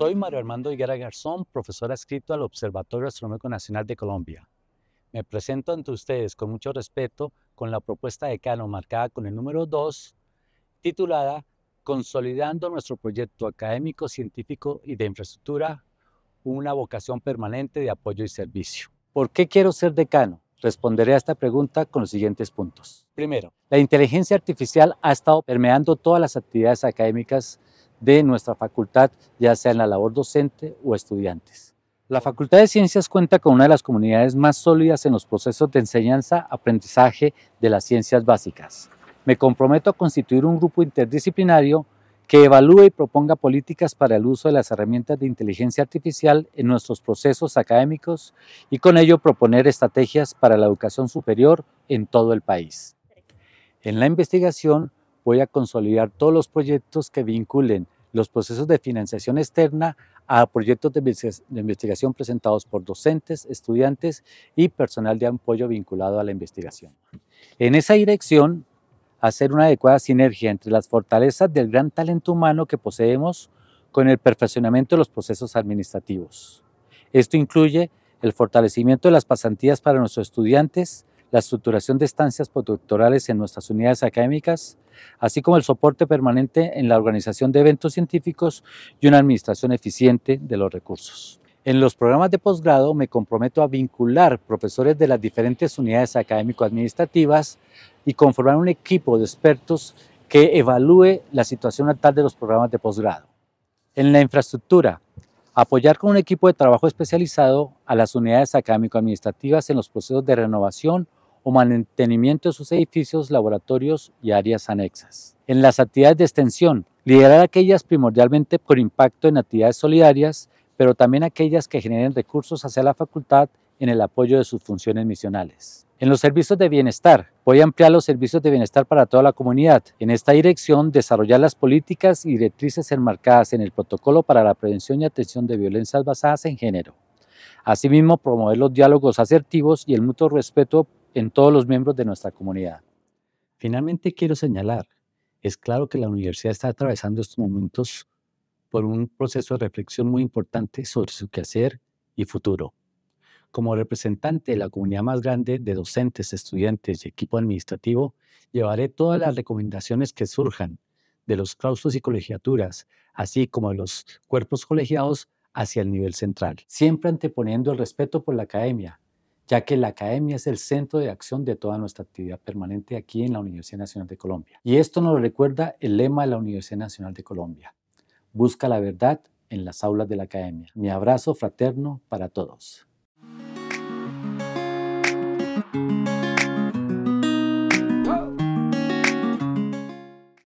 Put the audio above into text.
Soy Mario Armando Higuera Garzón, profesor adscrito al Observatorio Astronómico Nacional de Colombia. Me presento ante ustedes con mucho respeto con la propuesta de marcada con el número 2, titulada Consolidando nuestro proyecto académico, científico y de infraestructura, una vocación permanente de apoyo y servicio. ¿Por qué quiero ser decano? Responderé a esta pregunta con los siguientes puntos. Primero, la inteligencia artificial ha estado permeando todas las actividades académicas de nuestra facultad, ya sea en la labor docente o estudiantes. La Facultad de Ciencias cuenta con una de las comunidades más sólidas en los procesos de enseñanza-aprendizaje de las ciencias básicas. Me comprometo a constituir un grupo interdisciplinario que evalúe y proponga políticas para el uso de las herramientas de inteligencia artificial en nuestros procesos académicos y con ello proponer estrategias para la educación superior en todo el país. En la investigación voy a consolidar todos los proyectos que vinculen los procesos de financiación externa a proyectos de investigación presentados por docentes, estudiantes y personal de apoyo vinculado a la investigación. En esa dirección, hacer una adecuada sinergia entre las fortalezas del gran talento humano que poseemos con el perfeccionamiento de los procesos administrativos. Esto incluye el fortalecimiento de las pasantías para nuestros estudiantes, la estructuración de estancias postdoctorales en nuestras unidades académicas, así como el soporte permanente en la organización de eventos científicos y una administración eficiente de los recursos. En los programas de posgrado me comprometo a vincular profesores de las diferentes unidades académico-administrativas y conformar un equipo de expertos que evalúe la situación actual de los programas de posgrado. En la infraestructura, apoyar con un equipo de trabajo especializado a las unidades académico-administrativas en los procesos de renovación o mantenimiento de sus edificios, laboratorios y áreas anexas. En las actividades de extensión, liderar aquellas primordialmente por impacto en actividades solidarias, pero también aquellas que generen recursos hacia la facultad en el apoyo de sus funciones misionales. En los servicios de bienestar, voy a ampliar los servicios de bienestar para toda la comunidad. En esta dirección, desarrollar las políticas y directrices enmarcadas en el protocolo para la prevención y atención de violencias basadas en género. Asimismo, promover los diálogos asertivos y el mutuo respeto en todos los miembros de nuestra comunidad. Finalmente quiero señalar, es claro que la universidad está atravesando estos momentos por un proceso de reflexión muy importante sobre su quehacer y futuro. Como representante de la comunidad más grande de docentes, estudiantes y equipo administrativo, llevaré todas las recomendaciones que surjan de los claustros y colegiaturas, así como de los cuerpos colegiados, hacia el nivel central, siempre anteponiendo el respeto por la academia, ya que la academia es el centro de acción de toda nuestra actividad permanente aquí en la Universidad Nacional de Colombia. Y esto nos recuerda el lema de la Universidad Nacional de Colombia, busca la verdad en las aulas de la academia. Mi abrazo fraterno para todos.